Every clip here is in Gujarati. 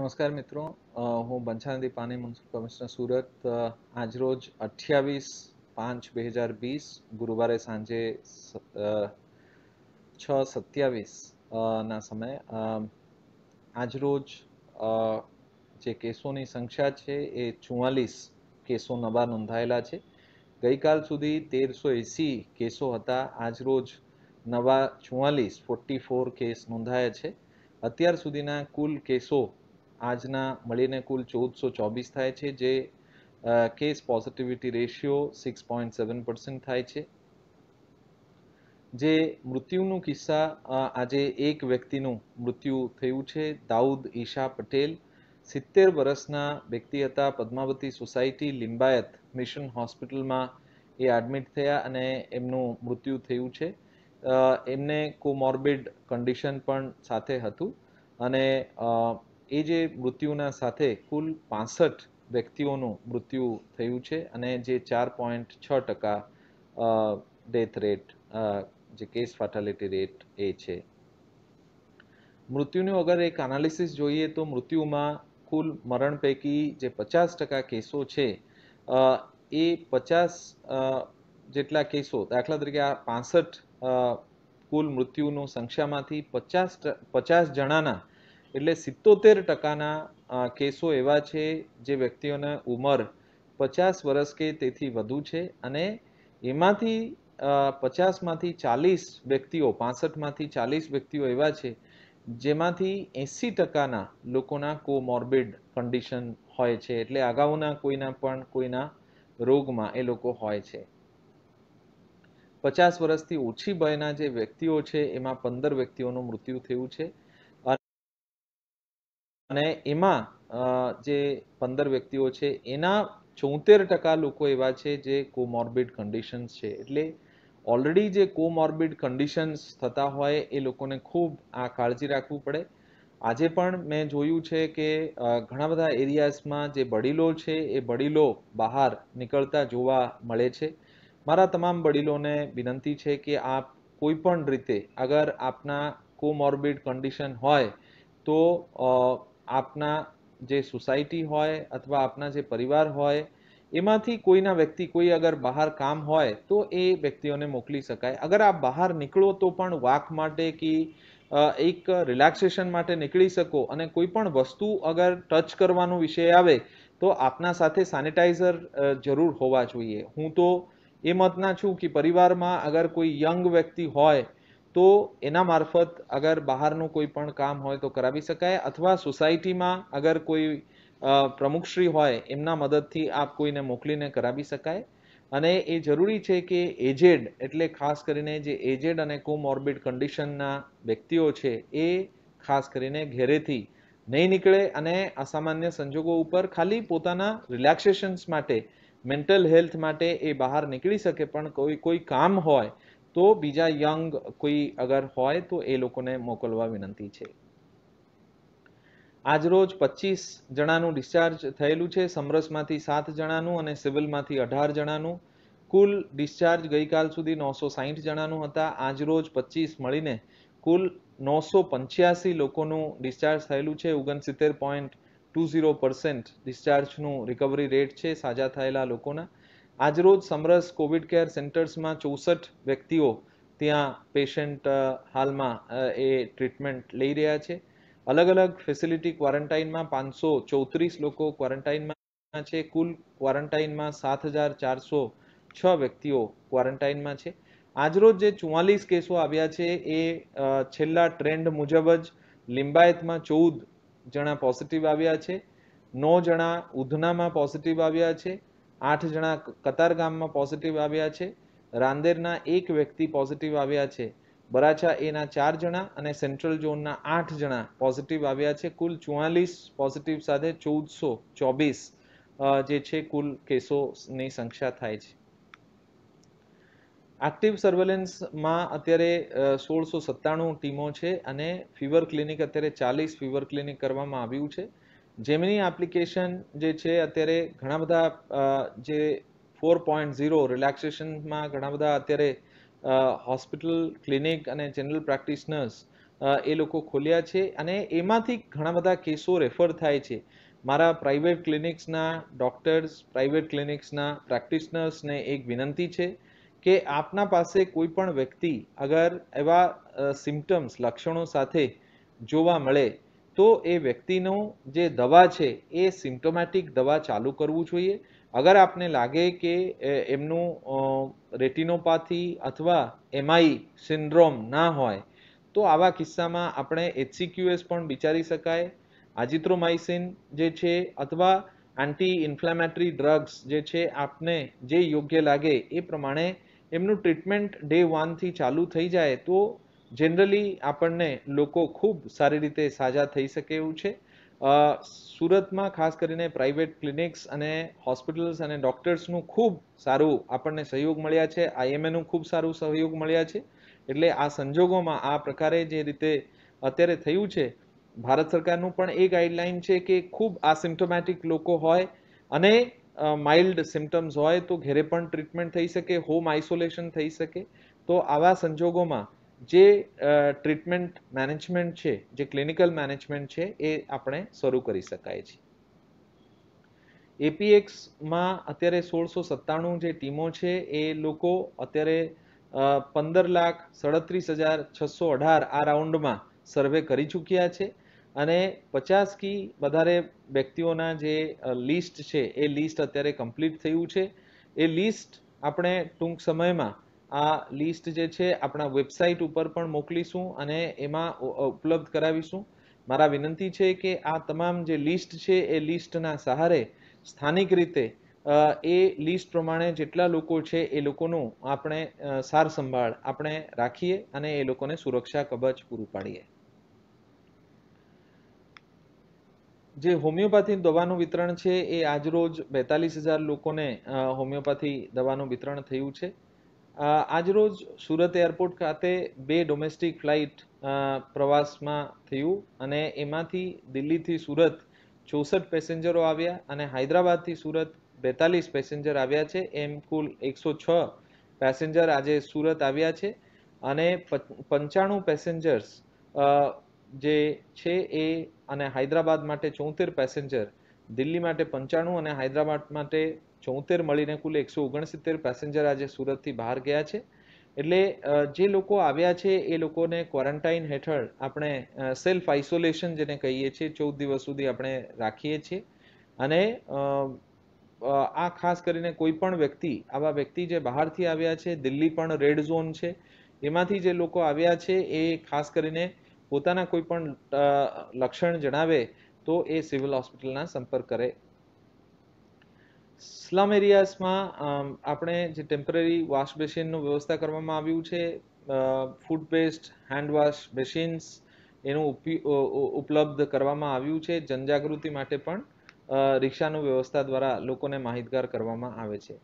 નમસ્કાર મિત્રો હું બંછાનંદી પાની મ્યુનિસિપલ કમિશનર સુરત આજરોજ અઠ્યાવીસ પાંચ બે હજાર વીસ ગુરુવારે સાંજે છ સત્યાવીસ ના સમયે આજરોજ જે કેસોની સંખ્યા છે એ ચુમ્માલીસ કેસો નવા નોંધાયેલા છે ગઈકાલ સુધી તેરસો એંસી કેસો હતા આજરોજ નવા ચુમ્માલીસ ફોર્ટી ફોર કેસ નોંધાયા છે અત્યાર સુધીના કુલ કેસો આજના મળીને કુલ ચૌદસો ચોવીસ થાય છે જે case positivity ratio six point seven percent થાય છે જે મૃત્યુનું કિસ્સા આજે એક વ્યક્તિનું મૃત્યુ થયું છે દાઉદ ઈશા પટેલ સિત્તેર વર્ષના વ્યક્તિ હતા પદ્માવતી સોસાયટી લિંબાયત મિશન હોસ્પિટલમાં એ એડમિટ થયા અને એમનું મૃત્યુ થયું છે એમને કોમોર્બિડ કન્ડિશન પણ સાથે હતું અને એ જે મૃત્યુના સાથે કુલ પાસઠ વ્યક્તિઓનું મૃત્યુ થયું છે અને જે ચાર પોઈન્ટ છ ટકા ડેથ રેટ જે કેસ ફાટાલિટી રેટ એ છે મૃત્યુનું અગર એક એનાલિસિસ જોઈએ તો મૃત્યુમાં કુલ મરણ પૈકી જે પચાસ ટકા કેસો છે એ પચાસ જેટલા કેસો દાખલા તરીકે આ પાસઠ કુલ મૃત્યુનું સંખ્યામાંથી પચાસ પચાસ જણાના એટલે સિત્તોતેર ટકાના કેસો એવા છે જે વ્યક્તિઓના ઉંમર પચાસ વર્ષ કે તેથી વધુ છે અને એમાંથી પચાસમાંથી ચાલીસ વ્યક્તિઓ પાસઠમાંથી ચાલીસ વ્યક્તિઓ એવા છે જેમાંથી એંસી ટકાના લોકોના કોમોર્બિડ કન્ડિશન હોય છે એટલે અગાઉના કોઈના પણ કોઈના રોગમાં એ લોકો હોય છે પચાસ વર્ષથી ઓછી ભયના જે વ્યક્તિઓ છે એમાં પંદર વ્યક્તિઓનું મૃત્યુ થયું છે અને એમાં જે પંદર વ્યક્તિઓ છે એના ચોતેર ટકા લોકો એવા છે જે કોમોર્બિડ કન્ડિશન્સ છે એટલે ઓલરેડી જે કોમોર્બિડ કન્ડિશન્સ થતા હોય એ લોકોને ખૂબ આ કાળજી રાખવું પડે આજે પણ મેં જોયું છે કે ઘણા બધા એરિયાઝમાં જે બડીલો છે એ બડીલો બહાર નીકળતા જોવા મળે છે મારા તમામ બડીલોને વિનંતી છે કે આપ કોઈ પણ રીતે અગર આપના કોમોર્બિડ કન્ડિશન હોય તો આપના જે સોસાયટી હોય અથવા આપના જે પરિવાર હોય એમાંથી કોઈના વ્યક્તિ કોઈ અગર બહાર કામ હોય તો એ વ્યક્તિઓને મોકલી શકાય અગર આપ બહાર નીકળો તો પણ વાક માટે કે એક રિલેક્સેશન માટે નીકળી શકો અને કોઈ પણ વસ્તુ અગર ટચ કરવાનો વિષય આવે તો આપના સાથે સેનિટાઈઝર જરૂર હોવા જોઈએ હું તો એ મતના છું કે પરિવારમાં અગર કોઈ યંગ વ્યક્તિ હોય તો એના મારફત અગર બહારનું કોઈ પણ કામ હોય તો કરાવી શકાય અથવા સોસાયટીમાં અગર કોઈ પ્રમુખશ્રી હોય એમના મદદથી આપ કોઈને મોકલીને કરાવી શકાય અને એ જરૂરી છે કે એજેડ એટલે ખાસ કરીને જે એજેડ અને કોમોર્બિડ કન્ડિશનના વ્યક્તિઓ છે એ ખાસ કરીને ઘેરેથી નહીં નીકળે અને અસામાન્ય સંજોગો ઉપર ખાલી પોતાના રિલેક્સેશન્સ માટે મેન્ટલ હેલ્થ માટે એ બહાર નીકળી શકે પણ કોઈ કોઈ કામ હોય તો બીજા યંગ કોઈ અગર હોય તો એ લોકોને મોકલવા વિનંતી છે આજરોજ પચીસ જણાનું ડિસ્ચાર્જ થયેલું છે સમરસમાંથી સાત જણાનું અને સિવિલમાંથી અઢાર જણાનું કુલ ડિસ્ચાર્જ ગઈકાલ સુધી નવસો સાહીઠ જણાનું હતા આજરોજ પચીસ મળીને કુલ નવસો પંચ્યાસી લોકોનું ડિસ્ચાર્જ થયેલું છે ઓગણસિત્તેર પોઈન્ટ ટુ ઝીરો પર્સન્ટ ડિસ્ચાર્જનું રિકવરી રેટ છે સાજા થયેલા લોકોના આજરોજ સમરસ કોવિડ કેર સેન્ટર્સમાં ચોસઠ વ્યક્તિઓ ત્યાં પેશન્ટ હાલમાં એ ટ્રીટમેન્ટ લઈ રહ્યા છે અલગ અલગ ફેસિલિટી ક્વોરન્ટાઇનમાં પાંચસો ચોત્રીસ લોકો ક્વોરન્ટાઇનમાં છે કુલ ક્વોરન્ટાઇનમાં સાત હજાર ચારસો છ વ્યક્તિઓ ક્વોરન્ટાઇનમાં છે આજરોજ જે ચુમ્માલીસ કેસો આવ્યા છે એ છેલ્લા ટ્રેન્ડ મુજબ જ લિંબાયતમાં ચૌદ જણા પોઝિટિવ આવ્યા છે નવ જણા ઉધનામાં પોઝિટિવ આવ્યા છે આઠ જણા કતારગામમાં પોઝિટિવ આવ્યા છે રાંદેરના એક વ્યક્તિ પોઝિટિવ આવ્યા છે બરાછા એના ચાર જણા અને સેન્ટ્રલ ઝોનના આઠ જણા પોઝિટિવ આવ્યા છે કુલ ચુવાલીસ પોઝિટિવ સાથે ચૌદસો ચોવીસ જે છે કુલ કેસોની સંખ્યા થાય છે એક્ટિવ સર્વેલન્સમાં અત્યારે સોળસો સત્તાણું ટીમો છે અને ફીવર ક્લિનિક અત્યારે ચાલીસ ફીવર ક્લિનિક કરવામાં આવ્યું છે જેમની એપ્લિકેશન જે છે અત્યારે ઘણા બધા જે ફોર પોઈન્ટ ઝીરો રિલેક્સેશનમાં ઘણા બધા અત્યારે હોસ્પિટલ ક્લિનિક અને જનરલ પ્રેક્ટિશનર્સ એ લોકો ખોલ્યા છે અને એમાંથી ઘણા બધા કેસો રેફર થાય છે મારા પ્રાઇવેટ ક્લિનિક્સના ડૉક્ટર્સ પ્રાઇવેટ ક્લિનિક્સના પ્રેક્ટિશનર્સને એક વિનંતી છે કે આપના પાસે કોઈ પણ વ્યક્તિ અગર એવા સિમ્ટમ્સ લક્ષણો સાથે જોવા મળે તો એ વ્યક્તિનો જે દવા છે એ સિમ્ટોમેટિક દવા ચાલુ કરવું જોઈએ અગર આપને લાગે કે એમનું રેટિનોપાથી અથવા એમઆઈ સિન્ડ્રોમ ના હોય તો આવા કિસ્સામાં આપણે એચસીક્યુએસ પણ વિચારી શકાય આજિત્રોમાઇસિન જે છે અથવા એન્ટી ઇન્ફ્લેમેટરી ડ્રગ્સ જે છે આપને જે યોગ્ય લાગે એ પ્રમાણે એમનું ટ્રીટમેન્ટ ડે વનથી ચાલુ થઈ જાય તો જનરલી આપણને લોકો ખૂબ સારી રીતે સાજા થઈ શકે એવું છે સુરતમાં ખાસ કરીને પ્રાઇવેટ ક્લિનિક્સ અને હોસ્પિટલ્સ અને ડૉક્ટર્સનું ખૂબ સારું આપણને સહયોગ મળ્યા છે આઈએમએનું ખૂબ સારું સહયોગ મળ્યા છે એટલે આ સંજોગોમાં આ પ્રકારે જે રીતે અત્યારે થયું છે ભારત સરકારનું પણ એ ગાઈડલાઇન છે કે ખૂબ આસિમ્ટોમેટિક લોકો હોય અને માઇલ્ડ સિમ્ટમ્સ હોય તો ઘરે પણ ટ્રીટમેન્ટ થઈ શકે હોમ આઇસોલેશન થઈ શકે તો આવા સંજોગોમાં જે ટ્રીટમેન્ટ મેનેજમેન્ટ છે જે ક્લિનિકલ મેનેજમેન્ટ છે એ આપણે શરૂ કરી શકાય છે એપીએક્સમાં અત્યારે સોળસો સત્તાણું જે ટીમો છે એ લોકો અત્યારે પંદર લાખ સડત્રીસ હજાર છસો અઢાર આ રાઉન્ડમાં સર્વે કરી ચૂક્યા છે અને પચાસ કી વધારે વ્યક્તિઓના જે લિસ્ટ છે એ લિસ્ટ અત્યારે કમ્પ્લીટ થયું છે એ લિસ્ટ આપણે ટૂંક સમયમાં આ લિસ્ટ જે છે આપણા વેબસાઇટ ઉપર પણ મોકલીશું અને એમાં ઉપલબ્ધ કરાવીશું મારા વિનંતી છે કે આ તમામ જે લિસ્ટ છે એ લિસ્ટના સહારે સ્થાનિક રીતે એ લિસ્ટ પ્રમાણે જેટલા લોકો છે એ લોકોનું આપણે સાર સંભાળ આપણે રાખીએ અને એ લોકોને સુરક્ષા કવચ પૂરું પાડીએ જે હોમિયોપેથી દવાનું વિતરણ છે એ આજરોજ બેતાલીસ હજાર લોકોને હોમિયોપેથી દવાનું વિતરણ થયું છે આજરોજ સુરત એરપોર્ટ ખાતે બે ડોમેસ્ટિક ફ્લાઇટ પ્રવાસમાં થયું અને એમાંથી દિલ્હીથી સુરત ચોસઠ પેસેન્જરો આવ્યા અને હૈદરાબાદથી સુરત બેતાલીસ પેસેન્જર આવ્યા છે એમ કુલ એકસો છ પેસેન્જર આજે સુરત આવ્યા છે અને પંચાણું પેસેન્જર્સ જે છે એ અને હૈદરાબાદ માટે ચોતેર પેસેન્જર દિલ્હી માટે પંચાણું અને હૈદરાબાદ માટે ચોતેર મળીને કુલ એકસો ઓગણસિત્તેર પેસેન્જર આજે સુરતથી બહાર ગયા છે એટલે જે લોકો આવ્યા છે એ લોકોને ક્વોરન્ટાઇન હેઠળ આપણે સેલ્ફ આઇસોલેશન જેને કહીએ છીએ ચૌદ દિવસ સુધી આપણે રાખીએ છીએ અને આ ખાસ કરીને કોઈ પણ વ્યક્તિ આવા વ્યક્તિ જે બહારથી આવ્યા છે દિલ્હી પણ રેડ ઝોન છે એમાંથી જે લોકો આવ્યા છે એ ખાસ કરીને પોતાના કોઈ પણ લક્ષણ જણાવે તો એ સિવિલ હોસ્પિટલના સંપર્ક કરે સ્લમ એરિયાસમાં આપણે જે ટેમ્પરરી વોશ બેસિનનું વ્યવસ્થા કરવામાં આવ્યું છે food paste hand wash basins એનું ઉપલબ્ધ કરવામાં આવ્યું છે જનજાગૃતિ માટે પણ રિક્ષાનું વ્યવસ્થા દ્વારા લોકોને માહિતગાર કરવામાં આવે છે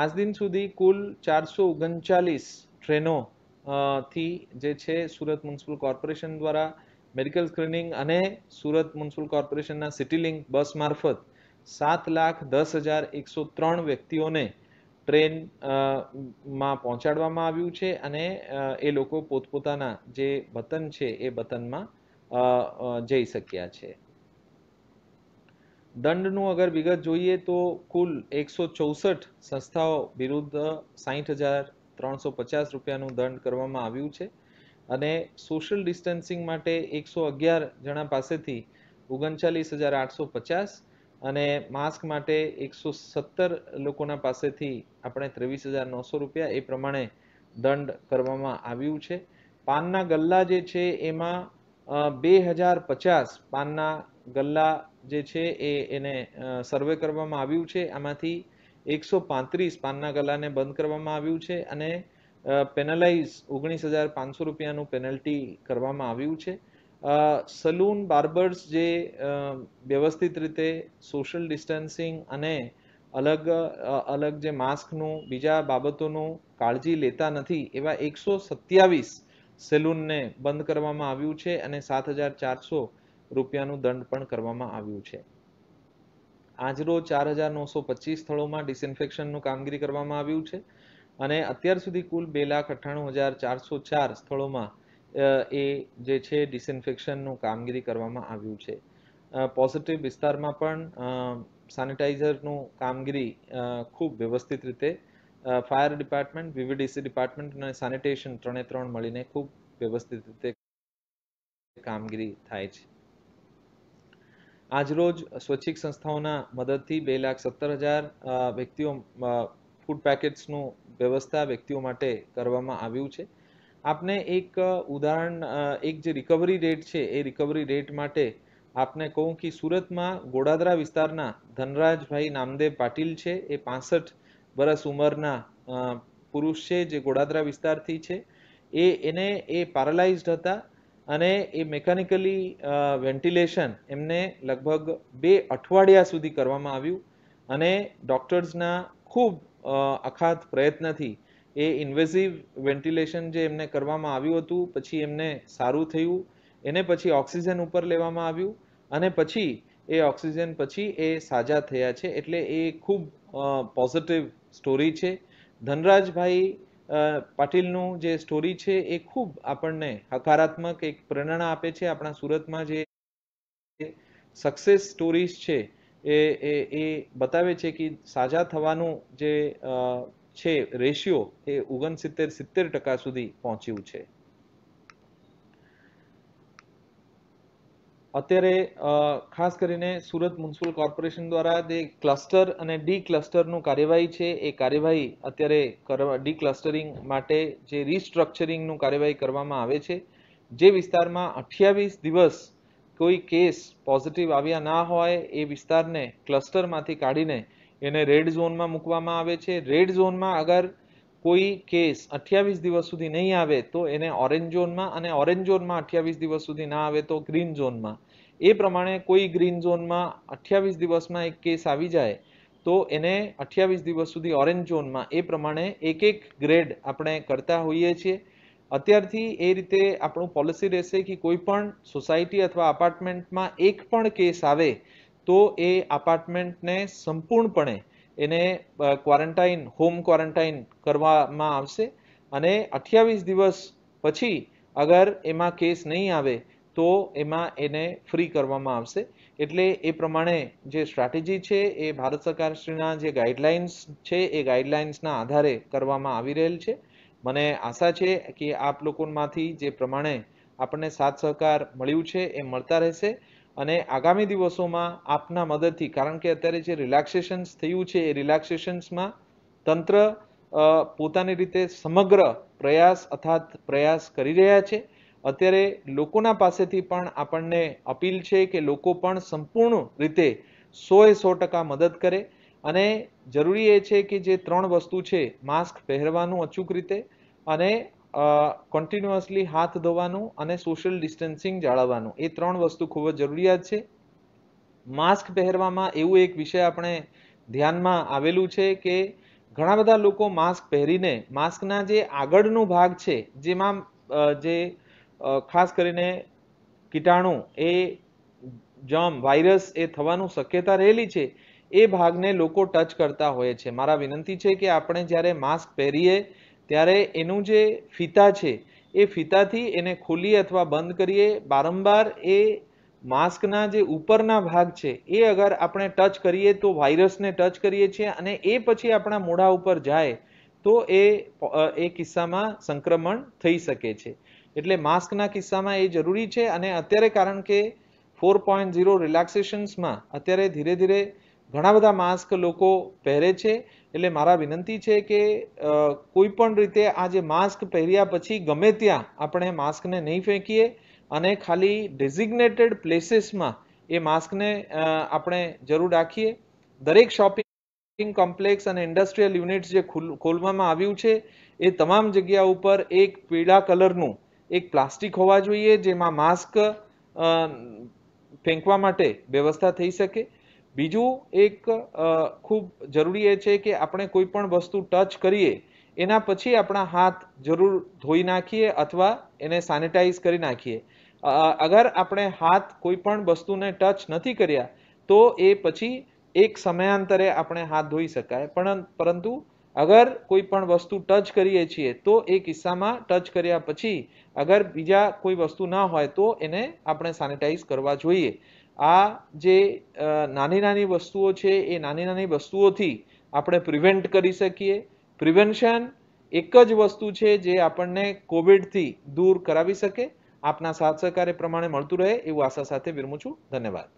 આજ દિન સુધી કુલ ચારસો ઓગણચાલીસ ટ્રેનો થી જે છે સુરત મ્યુનિસિપલ કોર્પોરેશન દ્વારા મેડિકલ સ્ક્રીનિંગ અને સુરત મ્યુનિસિપલ કોર્પોરેશનના સિટી લિંક બસ મારફત સાત લાખ દસ હજાર એકસો ત્રણ વ્યક્તિઓને ટ્રેન માં પહોંચાડવામાં આવ્યું છે અને એ લોકો પોતપોતાના જે વતન છે એ વતનમાં જઈ શક્યા છે દંડનું અગર વિગત જોઈએ તો કુલ એકસો ચોસઠ સંસ્થાઓ વિરુદ્ધ સાહીઠ હજાર ત્રણસો પચાસ રૂપિયાનું દંડ કરવામાં આવ્યું છે અને સોશિયલ ડિસ્ટન્સિંગ માટે એકસો અગિયાર જણા પાસેથી ઓગણચાલીસ હજાર આઠસો પચાસ અને માસ્ક માટે એકસો સત્તર લોકોના પાસેથી આપણે ત્રેવીસ હજાર નવસો રૂપિયા એ પ્રમાણે દંડ કરવામાં આવ્યું છે પાનના ગલ્લા જે છે એમાં બે હજાર પચાસ પાનના ગલ્લા જે છે એ એને સર્વે કરવામાં આવ્યું છે આમાંથી એકસો પાંત્રીસ પાનના ગલ્લાને બંધ કરવામાં આવ્યું છે અને પેનલાઇઝ ઓગણીસ હજાર પાંચસો રૂપિયાનું પેનલ્ટી કરવામાં આવ્યું છે સલૂન બાર્બર્સ જે વ્યવસ્થિત રીતે સોશિયલ ડિસ્ટન્સિંગ અને અલગ અલગ જે માસ્કનું બીજા બાબતોનું કાળજી લેતા નથી એવા એકસો સત્યાવીસ સેલૂનને બંધ કરવામાં આવ્યું છે અને સાત હજાર ચારસો રૂપિયાનું દંડ પણ કરવામાં આવ્યું છે આજરોજ ચાર હજાર નવસો પચીસ સ્થળોમાં ડિસઇન્ફેક્શનનું કામગીરી કરવામાં આવ્યું છે અને અત્યાર સુધી કુલ બે લાખ અઠ્ઠાણું હજાર ચારસો ચાર સ્થળોમાં એ જે છે ડિસઇન્ફેક્શનનું કામગીરી કરવામાં આવ્યું છે પોઝિટિવ વિસ્તારમાં પણ સેનિટાઈઝરનું કામગીરી ખૂબ વ્યવસ્થિત રીતે ફાયર ડિપાર્ટમેન્ટ વીવીડીસી ડિપાર્ટમેન્ટ અને સેનિટેશન ત્રણે ત્રણ મળીને ખૂબ વ્યવસ્થિત રીતે કામગીરી થાય છે આજરોજ સ્વૈચ્છિક સંસ્થાઓના મદદથી બે લાખ સત્તર હજાર વ્યક્તિઓ ફૂડ પેકેટ્સનું વ્યવસ્થા વ્યક્તિઓ માટે કરવામાં આવ્યું છે આપને એક ઉદાહરણ એક જે રિકવરી રેટ છે એ રિકવરી રેટ માટે આપને કહું કે સુરતમાં ગોડાદરા વિસ્તારના ધનરાજભાઈ નામદેવ પાટીલ છે એ પાસઠ વર્ષ ઉંમરના પુરુષ છે જે ગોડાદરા વિસ્તારથી છે એ એને એ પેરાલાઇઝડ હતા અને એ મેકેનિકલી વેન્ટિલેશન એમને લગભગ બે અઠવાડિયા સુધી કરવામાં આવ્યું અને ડૉક્ટર્સના ખૂબ અખાત પ્રયત્નથી એ ઇન્વેઝિવ વેન્ટિલેશન જે એમને કરવામાં આવ્યું હતું પછી એમને સારું થયું એને પછી ઓક્સિજન ઉપર લેવામાં આવ્યું અને પછી એ ઓક્સિજન પછી એ સાજા થયા છે એટલે એ ખૂબ પોઝિટિવ સ્ટોરી છે ધનરાજભાઈ પાટીલનું જે સ્ટોરી છે એ ખૂબ આપણને હકારાત્મક એક પ્રેરણા આપે છે આપણા સુરતમાં જે સક્સેસ સ્ટોરીઝ છે એ એ બતાવે છે કે સાજા થવાનું જે છે રેશિયો એ ઓગણસિત્તેર સિત્તેર ટકા સુધી પહોંચ્યું છે અત્યારે ખાસ કરીને સુરત મ્યુનિસિપલ કોર્પોરેશન દ્વારા જે ક્લસ્ટર અને ડી ક્લસ્ટરનું કાર્યવાહી છે એ કાર્યવાહી અત્યારે ડી ક્લસ્ટરિંગ માટે જે રીસ્ટ્રક્ચરિંગનું કાર્યવાહી કરવામાં આવે છે જે વિસ્તારમાં અઠ્યાવીસ દિવસ કોઈ કેસ પોઝિટિવ આવ્યા ના હોય એ વિસ્તારને ક્લસ્ટરમાંથી કાઢીને એને રેડ ઝોનમાં મૂકવામાં આવે છે રેડ ઝોનમાં અગર કોઈ કેસ અઠ્યાવીસ દિવસ સુધી નહીં આવે તો એને ઓરેન્જ ઝોનમાં અને ઓરેન્જ ઝોનમાં અઠ્યાવીસ દિવસ સુધી ના આવે તો ગ્રીન ઝોનમાં એ પ્રમાણે કોઈ ગ્રીન ઝોનમાં અઠ્યાવીસ દિવસમાં એક કેસ આવી જાય તો એને અઠ્યાવીસ દિવસ સુધી ઓરેન્જ ઝોનમાં એ પ્રમાણે એક એક ગ્રેડ આપણે કરતા હોઈએ છીએ અત્યારથી એ રીતે આપણું પોલિસી રહેશે કે કોઈ પણ સોસાયટી અથવા અપાર્ટમેન્ટમાં એક પણ કેસ આવે તો એ અપાર્ટમેન્ટને સંપૂર્ણપણે એને ક્વોરન્ટાઇન હોમ ક્વોરન્ટાઇન કરવામાં આવશે અને અઠ્યાવીસ દિવસ પછી અગર એમાં કેસ નહીં આવે તો એમાં એને ફ્રી કરવામાં આવશે એટલે એ પ્રમાણે જે સ્ટ્રેટેજી છે એ ભારત સરકારશ્રીના જે ગાઈડલાઇન્સ છે એ ગાઈડલાઇન્સના આધારે કરવામાં આવી રહેલ છે મને આશા છે કે આપ લોકોમાંથી જે પ્રમાણે આપણને સાથ સહકાર મળ્યું છે એ મળતા રહેશે અને આગામી દિવસોમાં આપના મદદથી કારણ કે અત્યારે જે રિલેક્સેશન્સ થયું છે એ રિલેક્સેશન્સમાં તંત્ર પોતાની રીતે સમગ્ર પ્રયાસ અર્થાત પ્રયાસ કરી રહ્યા છે અત્યારે લોકોના પાસેથી પણ આપણને અપીલ છે કે લોકો પણ સંપૂર્ણ રીતે સોએ સો ટકા મદદ કરે અને જરૂરી એ છે કે જે ત્રણ વસ્તુ છે માસ્ક પહેરવાનું અચૂક રીતે અને કન્ટિન્યુઅસલી હાથ ધોવાનું અને સોશિયલ ડિસ્ટન્સિંગ જાળવવાનું એ ત્રણ વસ્તુ ખૂબ જ જરૂરિયાત છે માસ્ક પહેરવામાં એવું એક વિષય આપણે ધ્યાનમાં આવેલું છે કે ઘણા બધા લોકો માસ્ક પહેરીને માસ્કના જે આગળનો ભાગ છે જેમાં જે ખાસ કરીને કીટાણુ એ જમ વાયરસ એ થવાનું શક્યતા રહેલી છે એ ભાગને લોકો ટચ કરતા હોય છે મારા વિનંતી છે કે આપણે જ્યારે માસ્ક પહેરીએ ત્યારે એનું જે ફિતા છે એ ફિતાથી એને ખોલી અથવા બંધ કરીએ વારંવાર એ માસ્કના જે ઉપરના ભાગ છે એ અગર આપણે ટચ કરીએ તો વાયરસને ટચ કરીએ છીએ અને એ પછી આપણા મોઢા ઉપર જાય તો એ એ કિસ્સામાં સંક્રમણ થઈ શકે છે એટલે માસ્કના કિસ્સામાં એ જરૂરી છે અને અત્યારે કારણ કે ફોર પોઈન્ટ ઝીરો રિલેક્સેશન્સમાં અત્યારે ધીરે ધીરે ઘણા બધા માસ્ક લોકો પહેરે છે એટલે મારા વિનંતી છે કે કોઈ પણ રીતે આ જે માસ્ક પહેર્યા પછી ગમે ત્યાં આપણે માસ્કને નહીં ફેંકીએ અને ખાલી ડેઝિગ્નેટેડ પ્લેસીસમાં એ માસ્કને આપણે જરૂર રાખીએ દરેક શોપિંગ કોમ્પ્લેક્સ અને ઇન્ડસ્ટ્રીયલ યુનિટ્સ જે ખોલવામાં આવ્યું છે એ તમામ જગ્યા ઉપર એક પીળા કલરનું એક પ્લાસ્ટિક હોવા જોઈએ જેમાં માસ્ક ફેંકવા માટે વ્યવસ્થા થઈ શકે બીજું એક ખૂબ જરૂરી એ છે કે આપણે કોઈ પણ વસ્તુ ટચ કરીએ એના પછી આપણા હાથ જરૂર ધોઈ નાખીએ અથવા એને સેનિટાઈઝ કરી નાખીએ અગર આપણે હાથ કોઈ પણ વસ્તુને ટચ નથી કર્યા તો એ પછી એક સમયાંતરે આપણે હાથ ધોઈ શકાય પણ પરંતુ અગર કોઈ પણ વસ્તુ ટચ કરીએ છીએ તો એ કિસ્સામાં ટચ કર્યા પછી અગર બીજા કોઈ વસ્તુ ના હોય તો એને આપણે સેનિટાઈઝ કરવા જોઈએ આ જે નાની નાની વસ્તુઓ છે એ નાની નાની વસ્તુઓથી આપણે પ્રિવેન્ટ કરી શકીએ પ્રિવેન્શન એક જ વસ્તુ છે જે આપણને કોવિડથી દૂર કરાવી શકે આપના સાથ સહકાર્ય પ્રમાણે મળતું રહે એવું આશા સાથે વિરમું છું ધન્યવાદ